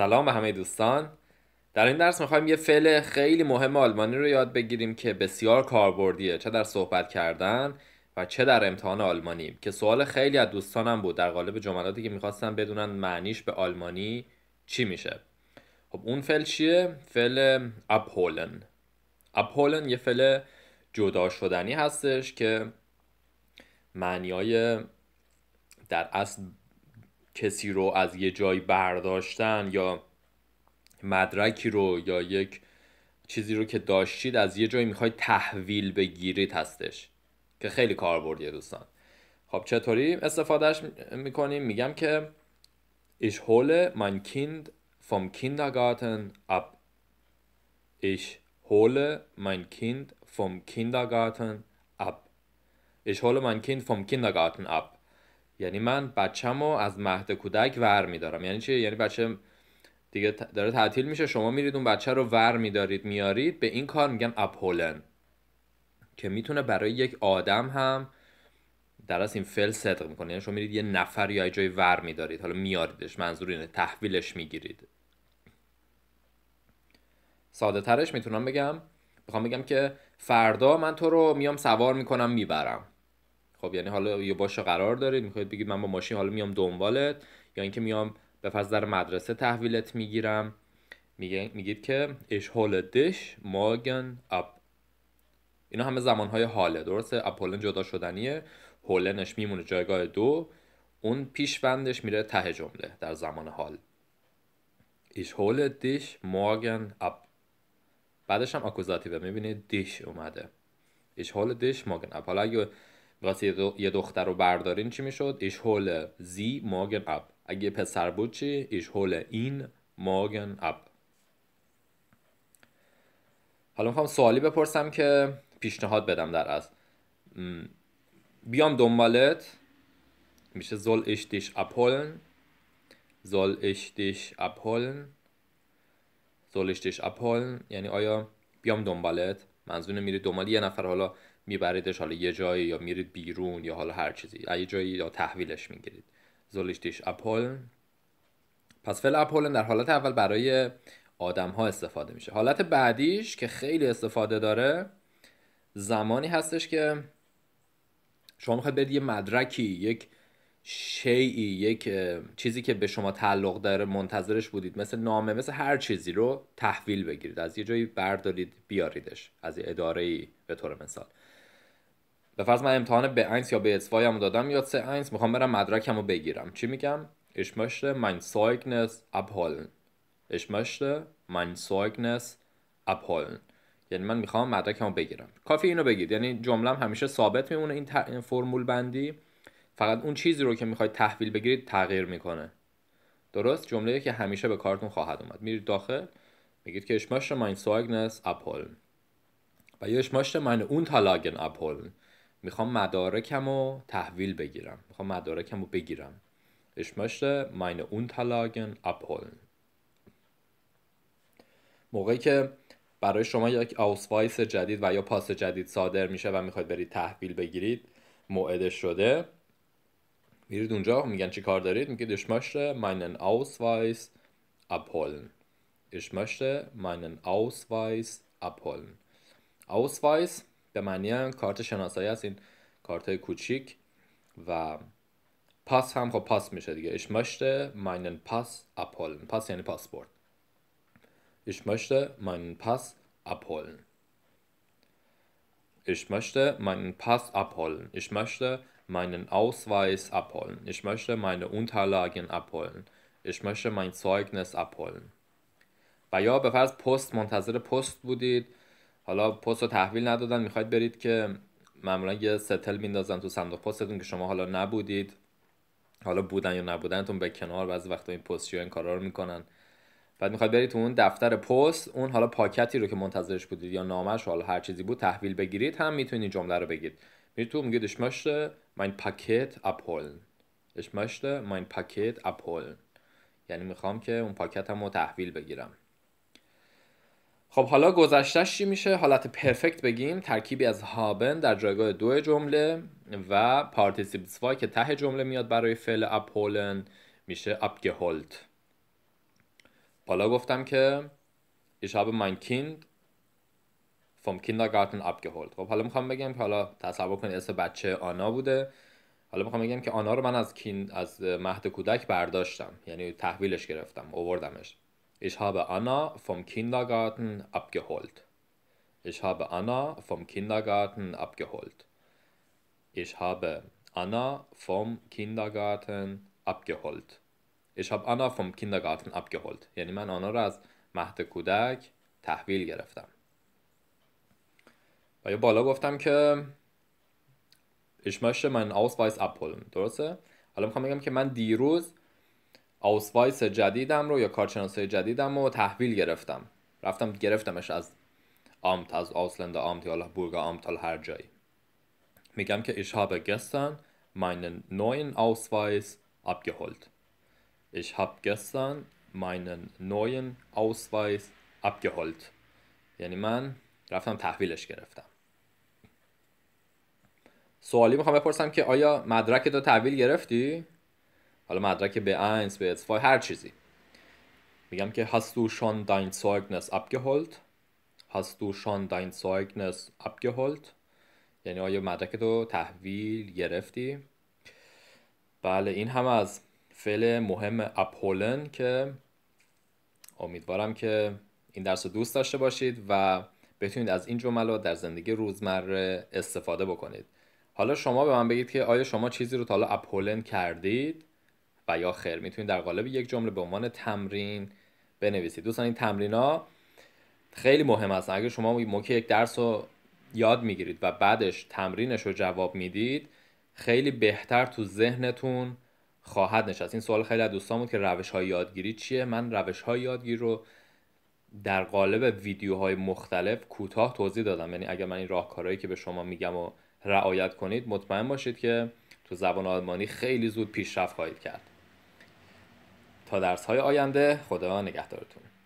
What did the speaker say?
سلام به همه دوستان در این درس میخوایم یه فعل خیلی مهم آلمانی رو یاد بگیریم که بسیار کاربردیه چه در صحبت کردن و چه در امتحان آلمانی که سوال خیلی از دوستانم بود در قالب جملاتی که میخواستم بدونن معنیش به آلمانی چی میشه خب اون فعل چیه فعل ابهولن ابهولن یه فعل جدا شدنی هستش که معنی در اصل کسی رو از یه جای برداشتن یا مدرکی رو یا یک چیزی رو که داشتید از یه جایی میخواید تحویل بگیرید هستش که خیلی کاربردیه دوستان خب چطوری استفادهش میکنیم میگم که Ich hole mein Kind vom Kindergarten ab. Ich hole mein Kind vom Kindergarten ab. Ich hole mein Kind vom Kindergarten ab. یعنی من بچه‌مو از مهد کودک ور میدارم یعنی چی یعنی بچه دیگه داره تعطیل میشه شما میرید اون بچه رو ور میدارید میارید به این کار میگن اپولن که میتونه برای یک آدم هم در از این فعل صدق میکنه یعنی شما میرید یه نفر یا یه جای ور میدارید حالا میاریدش منظور اینه تحویلش میگیرید ساده ترش میتونم بگم بخوام بگم که فردا من تو رو میام سوار میکنم میبرم خب یعنی حالا یه باشه قرار دارید میخواید بگید من با ماشین حالا میام دنبالت یا اینکه میام به فرض در مدرسه تحویلت میگیرم میگید که اش هول دش ماگن اب اینا همه زمانهای حاله درسته اب هولن جدا شدنیه هولنش میمونه جایگاه دو اون پیشوندش میره ته جمله در زمان حال ایش هول دیش ماگن اب بعدش هم به میبینید دیش اومده ایش هول دیش ماگن اب حالا اگه واسه یه دختر رو بردارین چی میشد ایش هول زی ماگن اب اگه پسر بود چی ایش هول این ماگن اب حالا میخوام سوالی بپرسم که پیشنهاد بدم در از بیام دنبالت میشه زل ایش دیش اپولن زل ایش دیش اپولن زل ایش دیش اپولن یعنی آیا بیام دنبالت منظور میری دنبال یه نفر حالا میبریدش حالا یه جایی یا میرید بیرون یا حالا هر چیزی یه جایی یا تحویلش میگیرید زولیشتیش اپول پس فعل اپول در حالت اول برای آدم ها استفاده میشه حالت بعدیش که خیلی استفاده داره زمانی هستش که شما میخواید برید یه مدرکی یک شیعی یک چیزی که به شما تعلق داره منتظرش بودید مثل نامه مثل هر چیزی رو تحویل بگیرید از یه جایی بردارید بیاریدش از یه اداره ای به طور مثال به فرض من امتحان به اینس یا به اتسوایم دادم یا سه اینس میخوام برم مدرکم رو بگیرم چی میگم من möchte mein Zeugnis اش ich من mein Zeugnis abholen یعنی من میخوام مدرکم رو بگیرم کافی اینو بگید یعنی جمله همیشه ثابت میمونه این, ت... فرمول بندی فقط اون چیزی رو که میخواید تحویل بگیرید تغییر میکنه درست جمله که همیشه به کارتون خواهد اومد میرید داخل میگید که اشماشت möchte mein اپولن و یا اشماشت möchte اون میخوام مدارکم رو تحویل بگیرم میخوام مدارکم رو بگیرم Ich möchte meine Unterlagen abholen. موقعی که برای شما یک آوسوایس جدید و یا پاس جدید صادر میشه و میخواید برید تحویل بگیرید موعدش شده میرید اونجا میگن چی کار دارید میگید ich möchte meinen Ausweis abholen ich möchte meinen Ausweis abholen Ausweis به معنی کارت شناسایی است این کارت کوچیک و پاس هم خب پاس میشه دیگه ایش مشته ماینن پاس اپولن پاس یعنی پاسپورت ایش مشته ماینن پاس اپولن ایش مشته ماینن پاس اپولن ایش مشته ماینن آوسوایس اپولن ایش مشته ماینن اونتالاگن اپولن ایش مشته ماین سایگنس اپولن و یا به فرض پست منتظر پست بودید حالا پست رو تحویل ندادن میخواید برید که معمولا یه ستل میندازن تو صندوق پستتون که شما حالا نبودید حالا بودن یا نبودنتون به کنار بعضی وقتا این پستچی این کارا رو میکنن بعد میخواد برید تو اون دفتر پست اون حالا پاکتی رو که منتظرش بودید یا نامش حالا هر چیزی بود تحویل بگیرید هم میتونید این جمله رو بگید میرید تو میگید ich möchte mein Paket abholen mein یعنی میخوام که اون پاکت هم رو تحویل بگیرم خب حالا گذشتش چی میشه حالت پرفکت بگیم ترکیبی از هابن در جایگاه دو جمله و پارتیسیپس که ته جمله میاد برای فعل اپولن میشه اپگهولت بالا گفتم که ich habe mein Kind vom Kindergarten خب حالا میخوام بگم که حالا تصور کنید اسم بچه آنا بوده حالا میخوام بگم که آنا رو من از از مهد کودک برداشتم یعنی تحویلش گرفتم اووردمش Ich habe Anna vom Kindergarten abgeholt. Ich habe Anna vom Kindergarten abgeholt. Ich habe Anna vom Kindergarten abgeholt. Ich habe Anna vom Kindergarten abgeholt. یعنی من آنها را از مهد کودک تحویل گرفتم. و یا بالا گفتم که ich möchte meinen Ausweis abholen. درسته؟ حالا میخوام بگم که من دیروز آوسوایس جدیدم رو یا کارشناسای جدیدم رو تحویل گرفتم رفتم گرفتمش از آمت از آسلند آمت یا بورگ آمت هر جایی میگم که ich habe gestern meinen neuen Ausweis abgeholt ich habe gestern meinen neuen Ausweis abgeholt یعنی من رفتم تحویلش گرفتم سوالی میخوام بپرسم که آیا مدرک تو تحویل گرفتی؟ حالا مدرک به اینس به اتفای هر چیزی میگم که هست دو شان dein سایگنس هست هست دو شان یعنی آیا مدرک تو تحویل گرفتی بله این هم از فعل مهم اپولن که امیدوارم که این درس رو دوست داشته باشید و بتونید از این جملات در زندگی روزمره استفاده بکنید حالا شما به من بگید که آیا شما چیزی رو تا حالا اپولن کردید یا خیر میتونید در قالب یک جمله به عنوان تمرین بنویسید دوستان این تمرین ها خیلی مهم هستن اگر شما موقع یک درس رو یاد میگیرید و بعدش تمرینش رو جواب میدید خیلی بهتر تو ذهنتون خواهد نشست این سوال خیلی از دوستان که روش های یادگیری چیه من روش های یادگیری رو در قالب ویدیوهای مختلف کوتاه توضیح دادم یعنی اگر من این راهکارهایی که به شما میگم و رعایت کنید مطمئن باشید که تو زبان آلمانی خیلی زود پیشرفت خواهید کرد تا درس های آینده خدا نگهدارتون